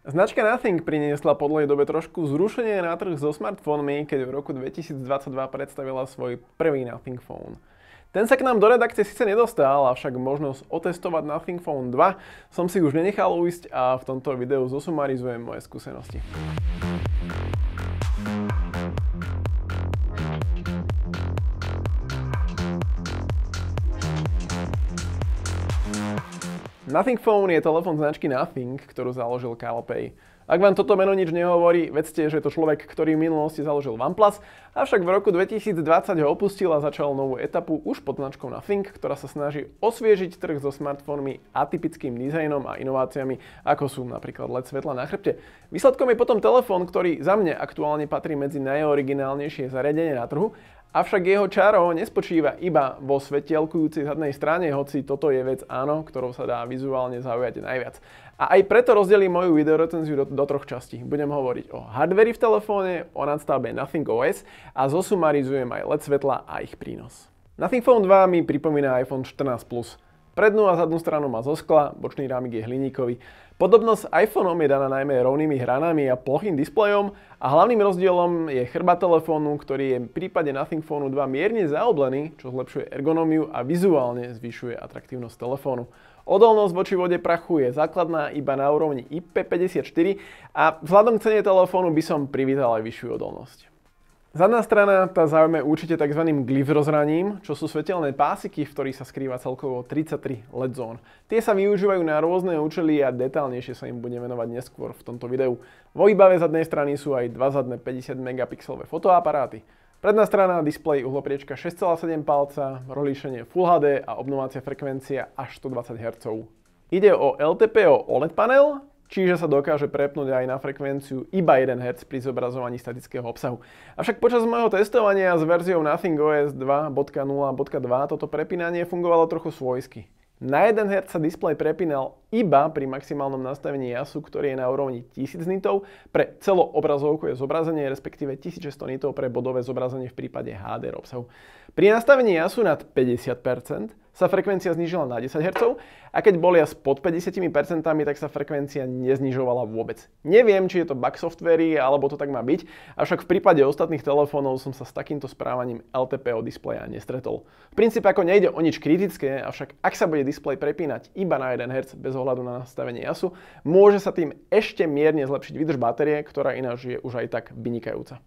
Značka Nothing priniesla po dlhej dobe trošku zrušenie na trh so smartfónmi, keď v roku 2022 predstavila svoj prvý Nothing Phone. Ten sa k nám do redakcie síce nedostal, avšak možnosť otestovať Nothing Phone 2 som si už nenechal uísť a v tomto videu zosumarizujem moje skúsenosti. Nothing Phone je telefón značky Nothing, ktorú založil Kyle Pay. Ak vám toto meno nič nehovorí, vedzte, že je to človek, ktorý v minulosti založil OnePlus, avšak v roku 2020 ho opustil a začal novú etapu už pod značkou Nothing, ktorá sa snaží osviežiť trh so smartfónmi atypickým dizajnom a inováciami, ako sú napríklad LED svetla na chrbte. Výsledkom je potom telefón, ktorý za mne aktuálne patrí medzi najoriginálnejšie zariadenie na trhu Avšak jeho čaro nespočíva iba vo svetielkujúcej zadnej strane, hoci toto je vec áno, ktorou sa dá vizuálne zaujať najviac. A aj preto rozdelím moju videorecenziu do, do troch častí. Budem hovoriť o hardveri v telefóne, o nadstavbe Nothing OS a zosumarizujem aj LED svetla a ich prínos. Nothing Phone 2 mi pripomína iPhone 14 Plus. Prednú a zadnú stranu má zo skla, bočný rámik je hliníkový. Podobnosť s iPhoneom je daná najmä rovnými hranami a plochým displejom a hlavným rozdielom je chrba telefónu, ktorý je v prípade Nothing Phone 2 mierne zaoblený, čo zlepšuje ergonómiu a vizuálne zvyšuje atraktívnosť telefónu. Odolnosť voči vode prachu je základná iba na úrovni IP54 a vzhľadom k cene telefónu by som privítal aj vyššiu odolnosť. Zadná strana tá zaujme určite tzv. glyf rozhraním, čo sú svetelné pásiky, v ktorých sa skrýva celkovo 33 LED zón. Tie sa využívajú na rôzne účely a detálnejšie sa im bude venovať neskôr v tomto videu. Vo výbave zadnej strany sú aj dva zadné 50 megapixelové fotoaparáty. Predná strana, displej uhlopriečka 6,7 palca, rozlíšenie Full HD a obnovácia frekvencia až 120 Hz. Ide o LTPO OLED panel, čiže sa dokáže prepnúť aj na frekvenciu iba 1 Hz pri zobrazovaní statického obsahu. Avšak počas môjho testovania s verziou Nothing OS 2.0.2 toto prepínanie fungovalo trochu svojsky. Na 1 Hz sa displej prepínal iba pri maximálnom nastavení jasu, ktorý je na úrovni 1000 nitov. Pre obrazovku je zobrazenie, respektíve 1600 nitov pre bodové zobrazenie v prípade HDR obsahu. Pri nastavení jasu nad 50 sa frekvencia znižila na 10 Hz a keď bolia s pod 50%, tak sa frekvencia neznižovala vôbec. Neviem, či je to bug softvery, alebo to tak má byť, avšak v prípade ostatných telefónov som sa s takýmto správaním LTPO displeja nestretol. V princípe ako nejde o nič kritické, avšak ak sa bude displej prepínať iba na 1 Hz bez ohľadu na nastavenie jasu, môže sa tým ešte mierne zlepšiť výdrž batérie, ktorá ináč je už aj tak vynikajúca.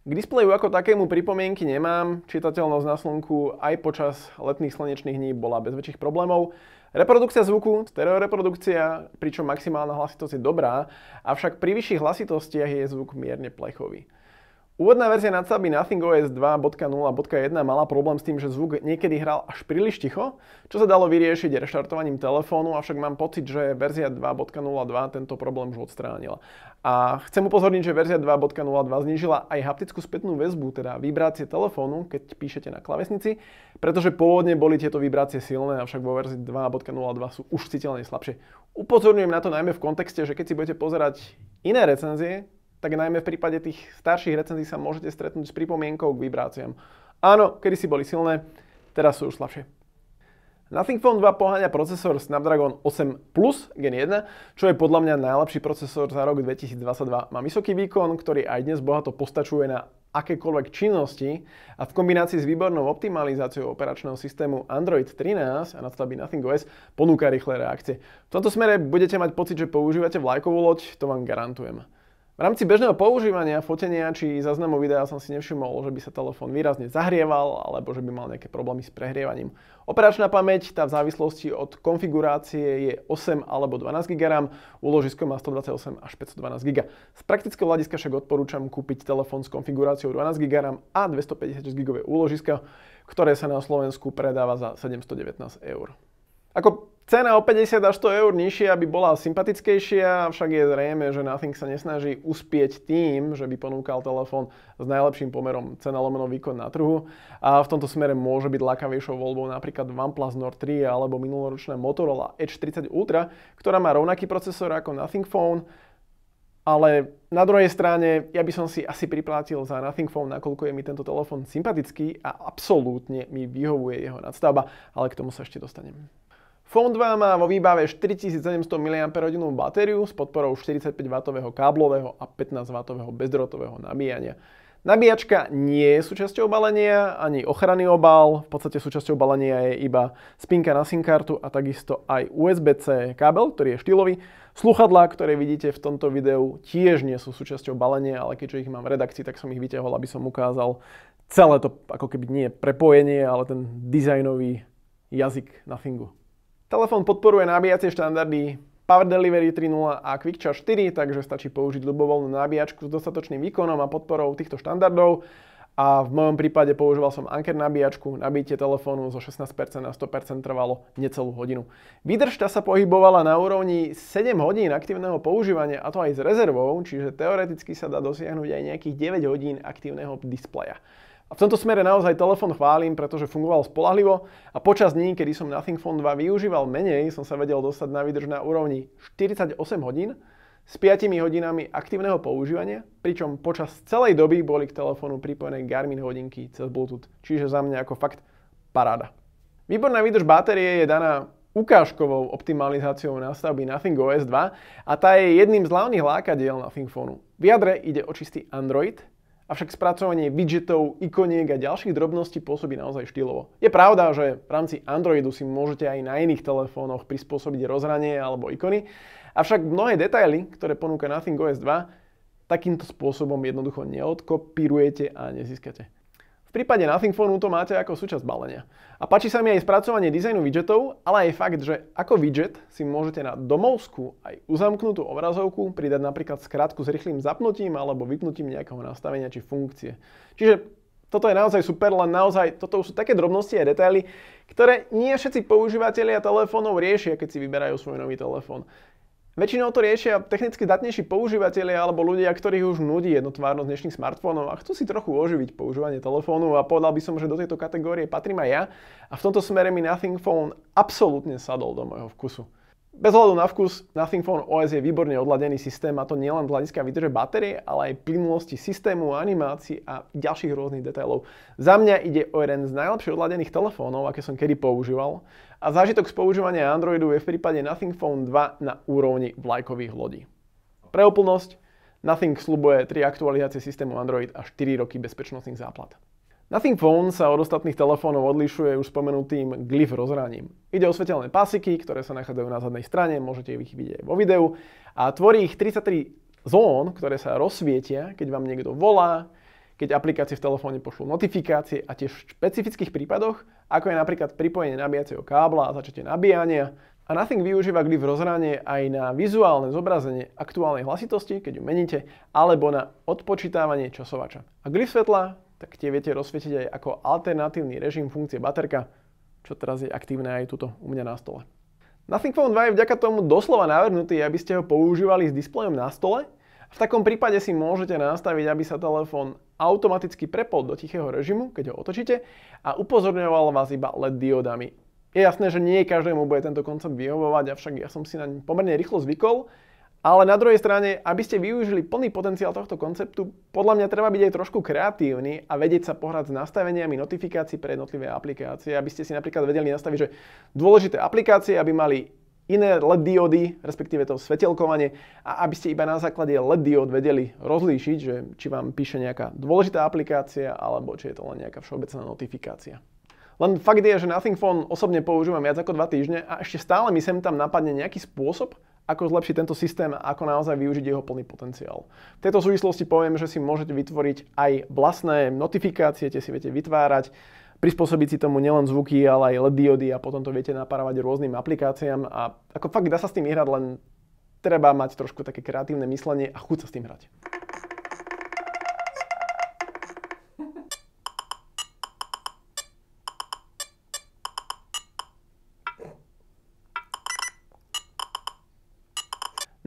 K displeju ako takému pripomienky nemám, čitateľnosť na slnku aj počas letných slnečných dní bola bez väčších problémov. Reprodukcia zvuku, stereoreprodukcia, pričom maximálna hlasitosť je dobrá, avšak pri vyšších hlasitostiach je zvuk mierne plechový. Úvodná verzia nadstavby Nothing OS 2.0.1 mala problém s tým, že zvuk niekedy hral až príliš ticho, čo sa dalo vyriešiť reštartovaním telefónu, avšak mám pocit, že verzia 2.0.2 tento problém už odstránila. A chcem upozorniť, že verzia 2.0.2 znížila aj haptickú spätnú väzbu, teda vibrácie telefónu, keď píšete na klavesnici, pretože pôvodne boli tieto vibrácie silné, avšak vo verzii 2.0.2 sú už citeľne slabšie. Upozorňujem na to najmä v kontexte, že keď si budete pozerať iné recenzie, tak najmä v prípade tých starších recenzií sa môžete stretnúť s pripomienkou k vibráciám. Áno, kedy si boli silné, teraz sú už slabšie. Nothing Phone 2 poháňa procesor Snapdragon 8 Plus Gen 1, čo je podľa mňa najlepší procesor za rok 2022. Má vysoký výkon, ktorý aj dnes bohato postačuje na akékoľvek činnosti a v kombinácii s výbornou optimalizáciou operačného systému Android 13 a nadstavby Nothing OS ponúka rýchle reakcie. V tomto smere budete mať pocit, že používate vlajkovú loď, to vám garantujem. V rámci bežného používania, fotenia či záznamu videa som si nevšimol, že by sa telefón výrazne zahrieval alebo že by mal nejaké problémy s prehrievaním. Operačná pamäť, tá v závislosti od konfigurácie je 8 alebo 12 GB RAM, úložisko má 128 až 512 GB. Z praktického hľadiska však odporúčam kúpiť telefón s konfiguráciou 12 GB RAM a 256 GB úložiska, ktoré sa na Slovensku predáva za 719 eur. Ako Cena o 50 až 100 eur nižšia by bola sympatickejšia, avšak je zrejme, že Nothing sa nesnaží uspieť tým, že by ponúkal telefón s najlepším pomerom cena lomeno výkon na trhu. A v tomto smere môže byť lakavejšou voľbou napríklad OnePlus Nord 3 alebo minuloročná Motorola Edge 30 Ultra, ktorá má rovnaký procesor ako Nothing Phone, ale na druhej strane, ja by som si asi priplatil za Nothing Phone, nakoľko je mi tento telefón sympatický a absolútne mi vyhovuje jeho nadstavba, ale k tomu sa ešte dostanem. Phone 2 má vo výbave 4700 mAh batériu s podporou 45W káblového a 15W bezdrotového nabíjania. Nabíjačka nie je súčasťou balenia, ani ochranný obal, v podstate súčasťou balenia je iba spinka na SIM kartu a takisto aj USB-C kábel, ktorý je štýlový. Sluchadlá, ktoré vidíte v tomto videu, tiež nie sú súčasťou balenia, ale keďže ich mám v redakcii, tak som ich vyťahol, aby som ukázal celé to, ako keby nie prepojenie, ale ten dizajnový jazyk na fingu. Telefón podporuje nabíjacie štandardy Power Delivery 3.0 a Quick Charge 4, takže stačí použiť ľubovoľnú nabíjačku s dostatočným výkonom a podporou týchto štandardov. A v mojom prípade používal som Anker nabíjačku, nabíjte telefónu zo 16% na 100% trvalo necelú hodinu. Vydrž sa pohybovala na úrovni 7 hodín aktívneho používania a to aj s rezervou, čiže teoreticky sa dá dosiahnuť aj nejakých 9 hodín aktívneho displeja. A v tomto smere naozaj telefon chválim, pretože fungoval spolahlivo a počas dní, kedy som Nothing Phone 2 využíval menej, som sa vedel dostať na výdrž na úrovni 48 hodín s 5 hodinami aktívneho používania, pričom počas celej doby boli k telefónu pripojené Garmin hodinky cez Bluetooth, čiže za mňa ako fakt paráda. Výborná výdrž batérie je daná ukážkovou optimalizáciou nástavby Nothing OS 2 a tá je jedným z hlavných lákadiel Nothing Phoneu. V jadre ide o čistý Android, avšak spracovanie widgetov, ikoniek a ďalších drobností pôsobí naozaj štýlovo. Je pravda, že v rámci Androidu si môžete aj na iných telefónoch prispôsobiť rozhranie alebo ikony, avšak mnohé detaily, ktoré ponúka Nothing OS 2, takýmto spôsobom jednoducho neodkopírujete a nezískate. V prípade Nothing Phoneu to máte ako súčasť balenia. A páči sa mi aj spracovanie dizajnu widgetov, ale aj fakt, že ako widget si môžete na domovskú aj uzamknutú obrazovku pridať napríklad skratku s rýchlým zapnutím alebo vypnutím nejakého nastavenia či funkcie. Čiže toto je naozaj super, len naozaj toto sú také drobnosti a detaily, ktoré nie všetci používateľia telefónov riešia, keď si vyberajú svoj nový telefón. Väčšinou to riešia technicky datnejší používateľi alebo ľudia, ktorých už nudí jednotvárnosť dnešných smartfónov a chcú si trochu oživiť používanie telefónu a povedal by som, že do tejto kategórie patrím aj ja a v tomto smere mi Nothing Phone absolútne sadol do môjho vkusu. Bez hľadu na vkus, Nothing Phone OS je výborne odladený systém a to nielen z hľadiska vydrže batérie, ale aj plynulosti systému, animácií a ďalších rôznych detailov. Za mňa ide o jeden z najlepšie odladených telefónov, aké som kedy používal a zážitok z používania Androidu je v prípade Nothing Phone 2 na úrovni vlajkových lodí. Pre úplnosť, Nothing slubuje 3 aktualizácie systému Android a 4 roky bezpečnostných záplat. Nothing Phone sa od ostatných telefónov odlišuje už spomenutým glyf rozhraním. Ide o svetelné pasiky, ktoré sa nachádzajú na zadnej strane, môžete ich vidieť aj vo videu, a tvorí ich 33 zón, ktoré sa rozsvietia, keď vám niekto volá, keď aplikácie v telefóne pošlú notifikácie a tiež v špecifických prípadoch, ako je napríklad pripojenie nabíjacieho kábla a začatie nabíjania. A Nothing využíva glyph rozhranie aj na vizuálne zobrazenie aktuálnej hlasitosti, keď ju meníte, alebo na odpočítavanie časovača. A glyph svetla tak tie viete rozsvietiť aj ako alternatívny režim funkcie baterka, čo teraz je aktívne aj tuto u mňa na stole. Nothing Phone 2 je vďaka tomu doslova navrhnutý, aby ste ho používali s displejom na stole. V takom prípade si môžete nastaviť, aby sa telefón automaticky prepol do tichého režimu, keď ho otočíte, a upozorňoval vás iba LED diodami. Je jasné, že nie každému bude tento koncept vyhovovať, avšak ja som si na ňu pomerne rýchlo zvykol, ale na druhej strane, aby ste využili plný potenciál tohto konceptu, podľa mňa treba byť aj trošku kreatívny a vedieť sa pohrať s nastaveniami notifikácií pre jednotlivé aplikácie, aby ste si napríklad vedeli nastaviť, že dôležité aplikácie, aby mali iné LED diódy, respektíve to svetelkovanie a aby ste iba na základe LED diód vedeli rozlíšiť, že či vám píše nejaká dôležitá aplikácia alebo či je to len nejaká všeobecná notifikácia. Len fakt je, že Nothing Phone osobne používam viac ako 2 týždne a ešte stále mi sem tam napadne nejaký spôsob, ako zlepšiť tento systém a ako naozaj využiť jeho plný potenciál. V tejto súvislosti poviem, že si môžete vytvoriť aj vlastné notifikácie, tie si viete vytvárať, prispôsobiť si tomu nielen zvuky, ale aj LED diody a potom to viete naparovať rôznym aplikáciám a ako fakt dá sa s tým hrať, len treba mať trošku také kreatívne myslenie a chuť sa s tým hrať.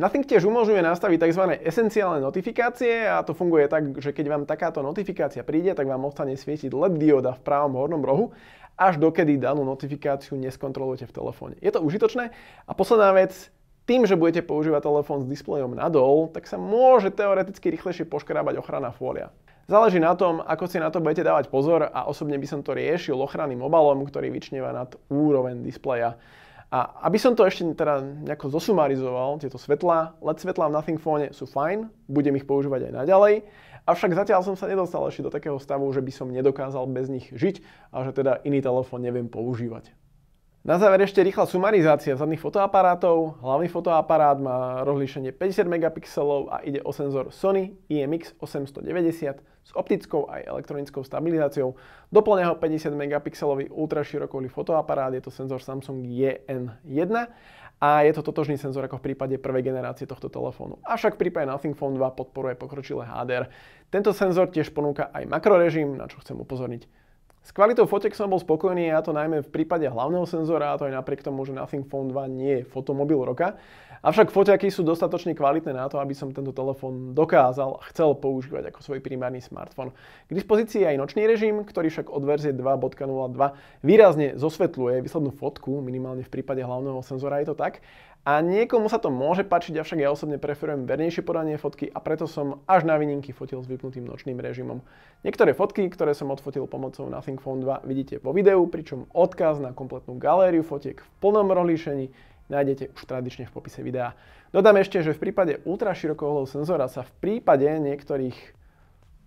Nothing tiež umožňuje nastaviť tzv. esenciálne notifikácie a to funguje tak, že keď vám takáto notifikácia príde, tak vám ostane svietiť LED dioda v právom hornom rohu až dokedy danú notifikáciu neskontrolujete v telefóne. Je to užitočné. A posledná vec, tým, že budete používať telefón s displejom nadol, tak sa môže teoreticky rýchlejšie poškrábať ochrana fólia. Záleží na tom, ako si na to budete dávať pozor a osobne by som to riešil ochranným obalom, ktorý vyčneva nad úroveň displeja. A aby som to ešte teda nejako zosumarizoval, tieto svetlá, LED svetlá v Nothing Phone sú fajn, budem ich používať aj naďalej, avšak zatiaľ som sa nedostal ešte do takého stavu, že by som nedokázal bez nich žiť a že teda iný telefón neviem používať. Na záver ešte rýchla sumarizácia zadných fotoaparátov. Hlavný fotoaparát má rozlíšenie 50 megapixelov a ide o senzor Sony IMX890 s optickou aj elektronickou stabilizáciou. Doplňa ho 50 megapixelový ultraširokový fotoaparát, je to senzor Samsung JN1 a je to totožný senzor ako v prípade prvej generácie tohto telefónu. Avšak v prípade Nothing Phone 2 podporuje pokročilé HDR. Tento senzor tiež ponúka aj makrorežim, na čo chcem upozorniť s kvalitou fotek som bol spokojný a to najmä v prípade hlavného senzora, a to aj napriek tomu, že Nothing Phone 2 nie je fotomobil roka. Avšak foťaky sú dostatočne kvalitné na to, aby som tento telefón dokázal a chcel používať ako svoj primárny smartfón. K dispozícii je aj nočný režim, ktorý však od verzie 2.02 výrazne zosvetľuje výslednú fotku, minimálne v prípade hlavného senzora je to tak, a niekomu sa to môže páčiť, avšak ja osobne preferujem vernejšie podanie fotky a preto som až na vininky fotil s vypnutým nočným režimom. Niektoré fotky, ktoré som odfotil pomocou Nothing Phone 2, vidíte vo videu, pričom odkaz na kompletnú galériu fotiek v plnom rozlíšení nájdete už tradične v popise videa. Dodám ešte, že v prípade ultraširokoholov senzora sa v prípade niektorých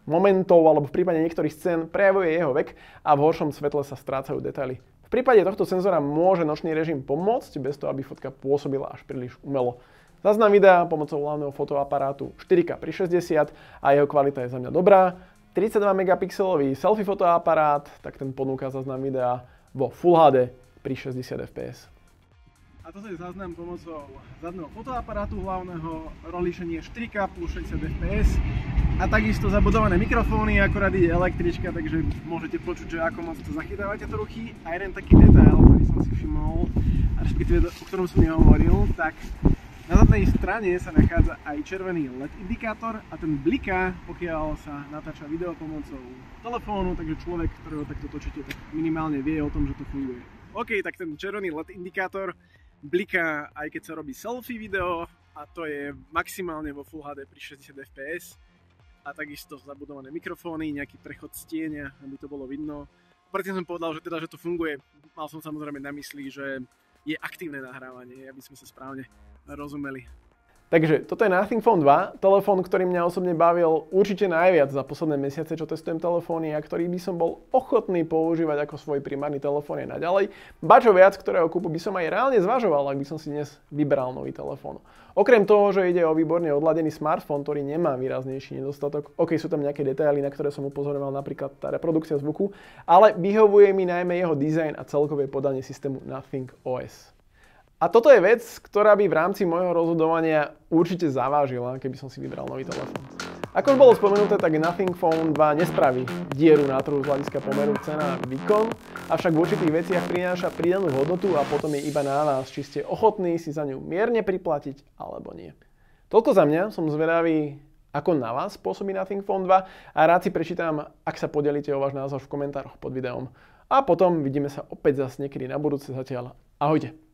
momentov alebo v prípade niektorých scén prejavuje jeho vek a v horšom svetle sa strácajú detaily. V prípade tohto senzora môže nočný režim pomôcť, bez toho, aby fotka pôsobila až príliš umelo. Zaznám videa pomocou hlavného fotoaparátu 4K pri 60 a jeho kvalita je za mňa dobrá. 32 megapixelový selfie fotoaparát, tak ten ponúka zaznám videa vo Full HD pri 60 fps. A to sa je zaznám pomocou zadného fotoaparátu hlavného, rolíšenie 4K plus 60 fps a takisto zabudované mikrofóny, akorát ide električka, takže môžete počuť, že ako moc to zachytávate to ruchy. A jeden taký detail, ktorý som si všimol, a respektíve o ktorom som nehovoril, tak na zadnej strane sa nachádza aj červený LED indikátor a ten bliká, pokiaľ sa natáča video pomocou telefónu, takže človek, ktorého takto točíte, tak minimálne vie o tom, že to funguje. OK, tak ten červený LED indikátor bliká aj keď sa robí selfie video a to je maximálne vo Full HD pri 60 fps a takisto zabudované mikrofóny, nejaký prechod stieňa, aby to bolo vidno. Predtým som povedal, že teda, že to funguje. Mal som samozrejme na mysli, že je aktívne nahrávanie, aby sme sa správne rozumeli. Takže toto je Nothing Phone 2, telefón, ktorý mňa osobne bavil určite najviac za posledné mesiace, čo testujem telefóny a ktorý by som bol ochotný používať ako svoj primárny telefón aj naďalej. Bačo viac, ktorého kúpu by som aj reálne zvažoval, ak by som si dnes vybral nový telefón. Okrem toho, že ide o výborne odladený smartfón, ktorý nemá výraznejší nedostatok, ok, sú tam nejaké detaily, na ktoré som upozoroval, napríklad tá reprodukcia zvuku, ale vyhovuje mi najmä jeho dizajn a celkové podanie systému Nothing OS. A toto je vec, ktorá by v rámci môjho rozhodovania určite zavážila, keby som si vybral nový telefón. Ako už bolo spomenuté, tak Nothing Phone 2 nespraví dieru na trhu z hľadiska pomeru cena a výkon, avšak v určitých veciach prináša pridanú hodnotu a potom je iba na vás, či ste ochotní si za ňu mierne priplatiť alebo nie. Toľko za mňa, som zvedavý, ako na vás pôsobí Nothing Phone 2 a rád si prečítam, ak sa podelíte o váš názor v komentároch pod videom. A potom vidíme sa opäť zase niekedy na budúce zatiaľ. Ahojte!